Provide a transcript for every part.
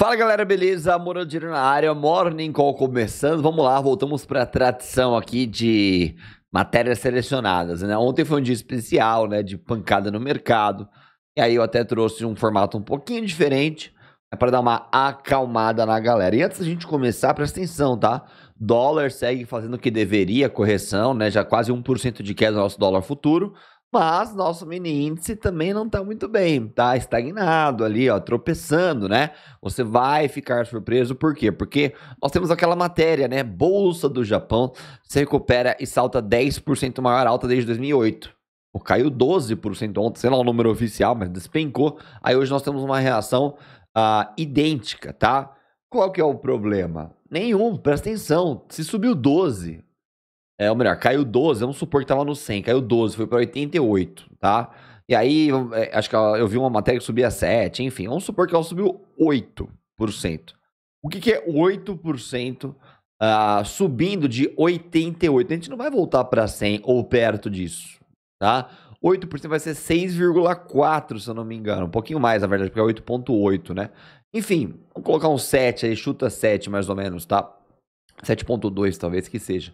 Fala galera, beleza? Morando na área, Morning Call começando. Vamos lá, voltamos para a tradição aqui de matérias selecionadas. Né? Ontem foi um dia especial, né? De pancada no mercado. E aí eu até trouxe um formato um pouquinho diferente né? para dar uma acalmada na galera. E antes da gente começar, presta atenção, tá? Dólar segue fazendo o que deveria, correção, né? Já quase 1% de queda no nosso dólar futuro. Mas nosso mini índice também não está muito bem, tá estagnado ali, ó, tropeçando, né? Você vai ficar surpreso por quê? Porque nós temos aquela matéria, né? Bolsa do Japão se recupera e salta 10% maior alta desde 2008. Ou caiu 12% ontem, sei lá o número oficial, mas despencou. Aí hoje nós temos uma reação uh, idêntica, tá? Qual que é o problema? Nenhum, presta atenção. Se subiu 12, é, ou melhor, caiu 12, vamos supor que tava no 100, caiu 12, foi para 88, tá? E aí, é, acho que eu vi uma matéria que subia 7, enfim, vamos supor que ela subiu 8%. O que, que é 8% uh, ah, subindo de 88? A gente não vai voltar para 100 ou perto disso, tá? 8% vai ser 6,4, se eu não me engano. Um pouquinho mais, na verdade, porque é 8,8, né? Enfim, vamos colocar um 7 aí, chuta 7 mais ou menos, tá? 7,2 talvez que seja.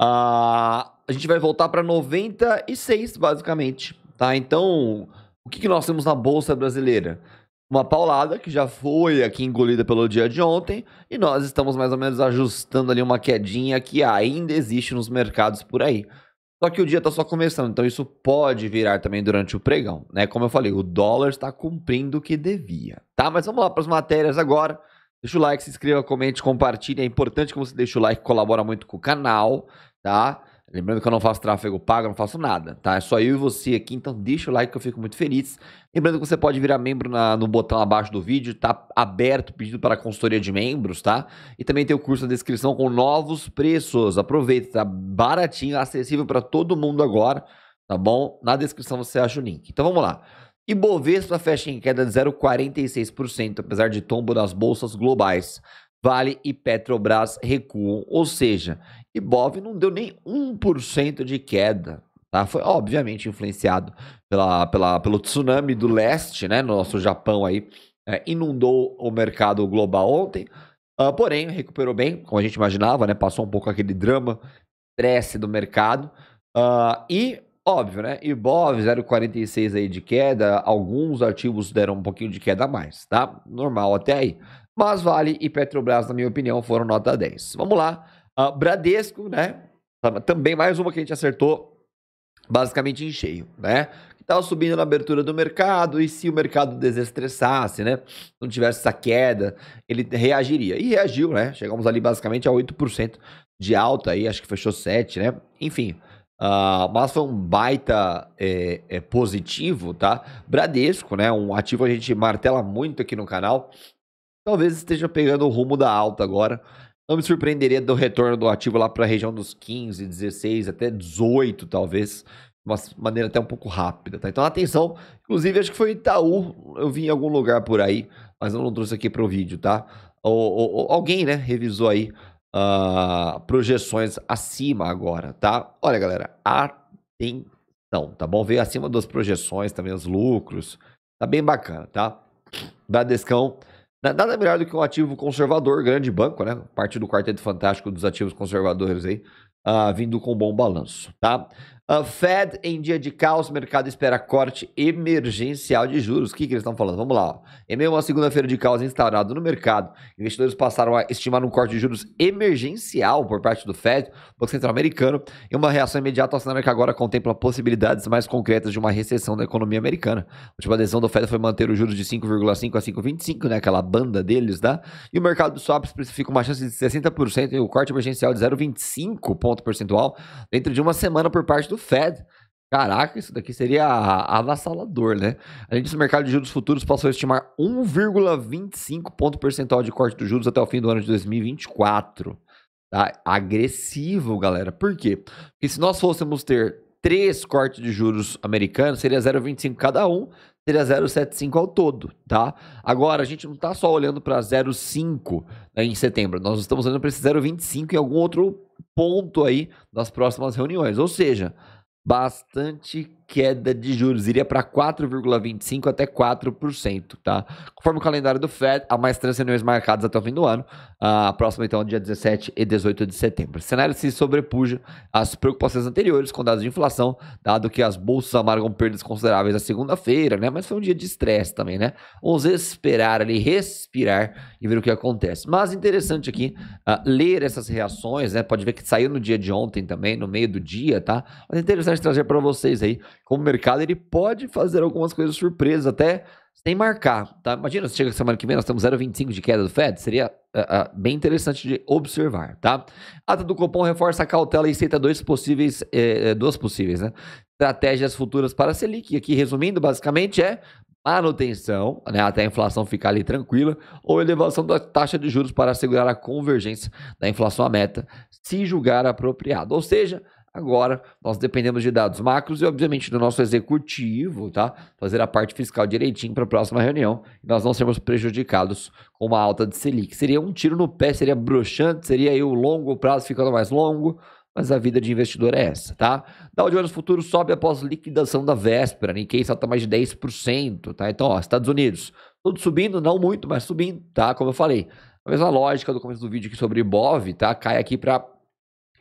Ah, a gente vai voltar para 96, basicamente. Tá? Então, o que, que nós temos na Bolsa Brasileira? Uma paulada que já foi aqui engolida pelo dia de ontem e nós estamos mais ou menos ajustando ali uma quedinha que ainda existe nos mercados por aí. Só que o dia está só começando, então isso pode virar também durante o pregão, né? Como eu falei, o dólar está cumprindo o que devia, tá? Mas vamos lá para as matérias agora. Deixa o like, se inscreva, comente, compartilhe. É importante que você deixe o like, colabora muito com o canal, tá? Lembrando que eu não faço tráfego pago, não faço nada, tá? É só eu e você aqui, então deixa o like que eu fico muito feliz. Lembrando que você pode virar membro na, no botão abaixo do vídeo, tá aberto pedido para consultoria de membros, tá? E também tem o curso na descrição com novos preços. Aproveita, tá baratinho, acessível para todo mundo agora, tá bom? Na descrição você acha o link. Então vamos lá. E Bovespa fecha em queda de 0,46%, apesar de tombo nas bolsas globais. Vale e Petrobras recuam, ou seja, Ibov não deu nem 1% de queda. Tá? Foi obviamente influenciado pela, pela, pelo tsunami do leste, né? No nosso Japão aí, é, inundou o mercado global ontem. Uh, porém, recuperou bem, como a gente imaginava, né? Passou um pouco aquele drama, estresse do mercado. Uh, e Óbvio, né? Ibov 0,46 aí de queda, alguns ativos deram um pouquinho de queda a mais, tá? Normal até aí. Mas Vale e Petrobras, na minha opinião, foram nota 10. Vamos lá. Uh, Bradesco, né? Também mais uma que a gente acertou basicamente em cheio, né? Que tava subindo na abertura do mercado e se o mercado desestressasse, né? Não tivesse essa queda, ele reagiria. E reagiu, né? Chegamos ali basicamente a 8% de alta aí, acho que fechou 7, né? Enfim, Uh, mas foi um baita é, é, positivo, tá? Bradesco, né? Um ativo a gente martela muito aqui no canal. Talvez esteja pegando o rumo da alta agora. Não me surpreenderia do retorno do ativo lá para a região dos 15, 16, até 18, talvez. De uma maneira até um pouco rápida, tá? Então, atenção. Inclusive, acho que foi Itaú. Eu vi em algum lugar por aí, mas eu não trouxe aqui para o vídeo, tá? Ou, ou, ou, alguém, né? Revisou aí uh, projeções acima agora, tá? Olha, galera, atenção, tá bom? Veio acima das projeções também os lucros. Tá bem bacana, tá? Bradescão. Nada melhor do que um ativo conservador, grande banco, né? Parte do quarteto fantástico dos ativos conservadores aí, uh, vindo com bom balanço, tá? A ah, Fed em dia de caos, mercado espera corte emergencial de juros. O que, que eles estão falando? Vamos lá. Em meio a uma segunda-feira de caos instaurado no mercado, investidores passaram a estimar um corte de juros emergencial por parte do Fed, Banco Central Americano, e uma reação imediata ao cenário que agora contempla possibilidades mais concretas de uma recessão da economia americana. A última adesão do Fed foi manter os juros de 5,5 a 5,25, né? aquela banda deles, tá? E o mercado do swap especifica uma chance de 60% e o corte emergencial de 0,25 ponto percentual dentro de uma semana por parte do do Fed. Caraca, isso daqui seria avassalador, né? A gente, no mercado de juros futuros, passou a estimar 1,25 ponto percentual de corte dos juros até o fim do ano de 2024. Tá? Agressivo, galera. Por quê? Porque se nós fôssemos ter três cortes de juros americanos, seria 0,25 cada um, seria 0,75 ao todo, tá? Agora, a gente não está só olhando para 0,5 né, em setembro, nós estamos olhando para esse 0,25 em algum outro ponto aí nas próximas reuniões. Ou seja, bastante queda de juros, iria para 4,25% até 4%, tá? Conforme o calendário do FED, há mais três reuniões marcadas até o fim do ano, a próxima então é dia 17 e 18 de setembro. O cenário se sobrepuja às preocupações anteriores com dados de inflação, dado que as bolsas amargam perdas consideráveis na segunda-feira, né? Mas foi um dia de estresse também, né? Vamos esperar ali, respirar e ver o que acontece. Mas interessante aqui uh, ler essas reações, né? Pode ver que saiu no dia de ontem também, no meio do dia, tá? Mas é interessante trazer para vocês aí como mercado, ele pode fazer algumas coisas surpresas, até sem marcar. Tá? Imagina, se chega semana que vem, nós temos 0,25 de queda do Fed, seria uh, uh, bem interessante de observar. Tá? Ata do Copom reforça a cautela e aceita dois possíveis, eh, eh, duas possíveis né? estratégias futuras para a Selic. E aqui, resumindo, basicamente é manutenção, né, até a inflação ficar ali tranquila, ou elevação da taxa de juros para assegurar a convergência da inflação à meta, se julgar apropriado. Ou seja, Agora, nós dependemos de dados macros e, obviamente, do nosso executivo, tá? Fazer a parte fiscal direitinho para a próxima reunião e nós não sermos prejudicados com uma alta de Selic. Seria um tiro no pé, seria broxante, seria aí o longo prazo ficando mais longo, mas a vida de investidor é essa, tá? Dow Jones Futuro sobe após liquidação da véspera, Nikkei salta mais de 10%, tá? Então, ó, Estados Unidos, tudo subindo, não muito, mas subindo, tá? Como eu falei. A mesma lógica do começo do vídeo aqui sobre BOV, tá? Cai aqui para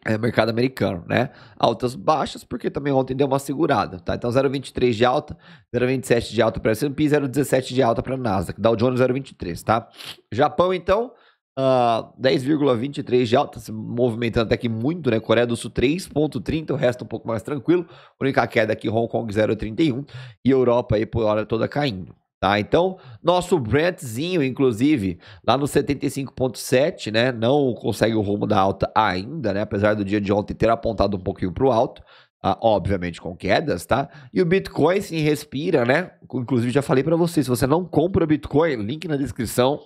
é, mercado americano, né? Altas baixas, porque também ontem deu uma segurada, tá? Então 0,23 de alta, 0,27 de alta para S&P, 0,17 de alta para Nasdaq, Dow Jones 0,23, tá? Japão então, uh, ah, 10,23 de alta, se movimentando até aqui muito, né? Coreia do Sul 3,30, o resto um pouco mais tranquilo. Única queda aqui, Hong Kong 0,31 e Europa aí por hora toda caindo. Tá? Então, nosso Brentzinho, inclusive, lá no 75.7, né, não consegue o rumo da alta ainda, né, apesar do dia de ontem ter apontado um pouquinho para o alto, ah, obviamente com quedas, tá? E o Bitcoin se respira, né? Inclusive já falei para vocês, se você não compra Bitcoin, link na descrição,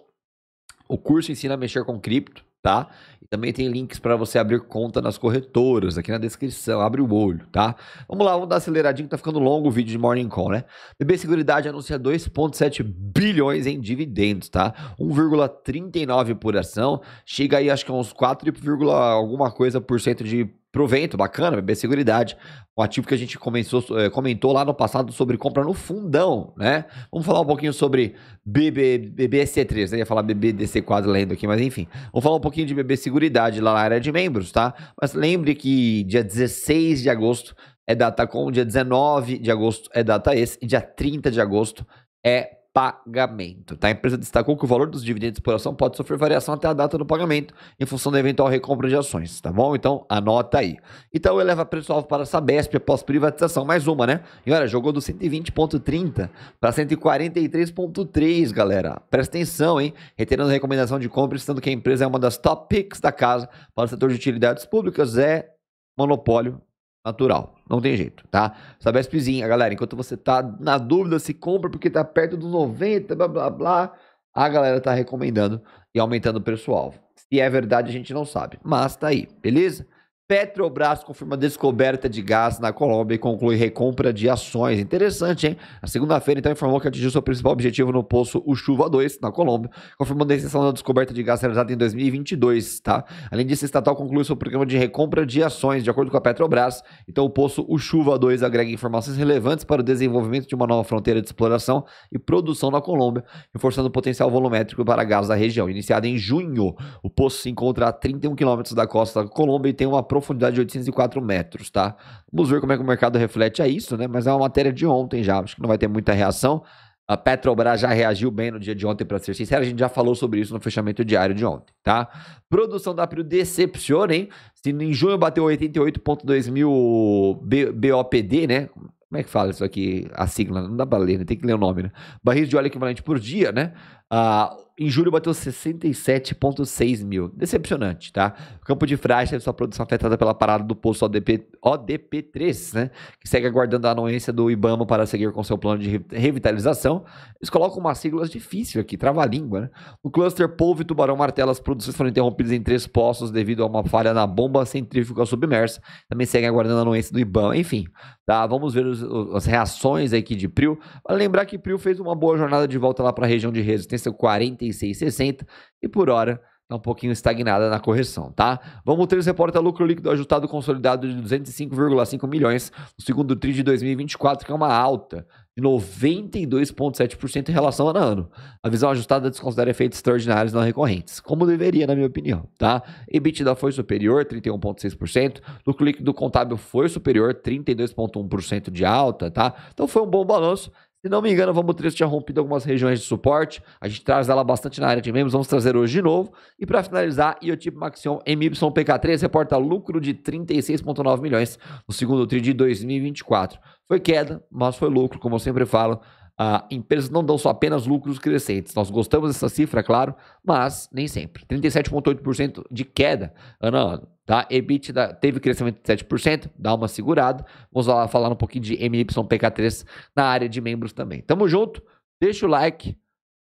o curso ensina a mexer com cripto, tá? E também tem links para você abrir conta nas corretoras aqui na descrição. Abre o olho, tá? Vamos lá, vamos dar aceleradinho que tá ficando longo o vídeo de Morning Call, né? BB Seguridade anuncia 2.7 bilhões em dividendos, tá? 1,39 por ação, chega aí acho que é uns 4, alguma coisa por cento de Provento, bacana, BB Seguridade. Um ativo que a gente começou, eh, comentou lá no passado sobre compra no fundão, né? Vamos falar um pouquinho sobre BB, BBSC3, né? ia falar BBDC4 lendo aqui, mas enfim. Vamos falar um pouquinho de BB Seguridade lá na área de membros, tá? Mas lembre que dia 16 de agosto é data com, dia 19 de agosto é data esse, e dia 30 de agosto é pagamento. Tá? A empresa destacou que o valor dos dividendos por ação pode sofrer variação até a data do pagamento, em função da eventual recompra de ações, tá bom? Então, anota aí. Então, eleva preço-alvo para a Sabesp após privatização, mais uma, né? E olha, jogou do 120.30 para 143.3, galera. Presta atenção, hein? Reiterando a recomendação de compra, estando que a empresa é uma das top picks da casa para o setor de utilidades públicas, é monopólio natural. Não tem jeito, tá? Sabespezinha, galera. Enquanto você tá na dúvida se compra porque tá perto dos 90, blá blá blá, a galera tá recomendando e aumentando o preço-alvo. Se é verdade, a gente não sabe, mas tá aí, beleza? Petrobras confirma descoberta de gás na Colômbia e conclui recompra de ações. Interessante, hein? Na segunda-feira, então, informou que atingiu seu principal objetivo no poço Uchuva 2, na Colômbia, confirmando a extensão da descoberta de gás realizada em 2022, tá? Além disso, a estatal concluiu seu programa de recompra de ações, de acordo com a Petrobras. Então, o poço Uchuva 2 agrega informações relevantes para o desenvolvimento de uma nova fronteira de exploração e produção na Colômbia, reforçando o potencial volumétrico para gás da região. Iniciado em junho, o poço se encontra a 31 quilômetros da costa da Colômbia e tem uma profundidade de 804 metros, tá? Vamos ver como é que o mercado reflete a isso, né? Mas é uma matéria de ontem já, acho que não vai ter muita reação. A Petrobras já reagiu bem no dia de ontem, para ser sincero. A gente já falou sobre isso no fechamento diário de ontem, tá? Produção da Prio decepciona, hein? Se em junho bateu 88,2 mil B BOPD, né? Como é que fala isso aqui? A sigla, não dá pra ler, né? Tem que ler o nome, né? Barris de óleo equivalente por dia, né? Ah, em julho bateu 67,6 mil. Decepcionante, tá? O campo de Frás teve sua produção afetada pela parada do posto ODP, ODP3, né? Que segue aguardando a anuência do Ibama para seguir com seu plano de revitalização. Eles colocam umas siglas difíceis aqui, trava-língua, né? No cluster Polvo e Tubarão Martelo, as produções foram interrompidas em três postos devido a uma falha na bomba centrífuga submersa. Também segue aguardando a anuência do Ibama. Enfim, tá? Vamos ver os, os, as reações aqui de Prio. Vale lembrar que Prio fez uma boa jornada de volta lá para a região de resistência referência 46,60 e por hora está um pouquinho estagnada na correção, tá? Vamos ter os reporta lucro líquido ajustado consolidado de 205,5 milhões no segundo TRI de 2024, que é uma alta de 92,7% em relação ao ano. A visão ajustada desconsidera efeitos extraordinários não recorrentes, como deveria, na minha opinião, tá? EBITDA foi superior, 31,6%. Lucro líquido contábil foi superior, 32,1% de alta, tá? Então foi um bom balanço se não me engano, a Vamos Trio tinha rompido algumas regiões de suporte. A gente traz ela bastante na área de membros. Vamos trazer hoje de novo. E para finalizar, Iotip Maxion MYPK3 reporta lucro de 36,9 milhões no segundo TRI de 2024. Foi queda, mas foi lucro, como eu sempre falo ah, empresas não dão só apenas lucros crescentes. Nós gostamos dessa cifra, é claro, mas nem sempre. 37,8% de queda ano ah, a ano. Tá? EBITDA teve crescimento de 7%, dá uma segurada. Vamos lá falar um pouquinho de MYPK3 na área de membros também. Tamo junto, deixa o like.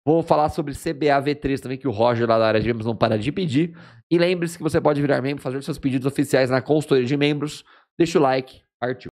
Vou falar sobre CBAV3 também, que o Roger lá da área de membros não para de pedir. E lembre-se que você pode virar membro, fazer seus pedidos oficiais na consultoria de membros. Deixa o like, partiu.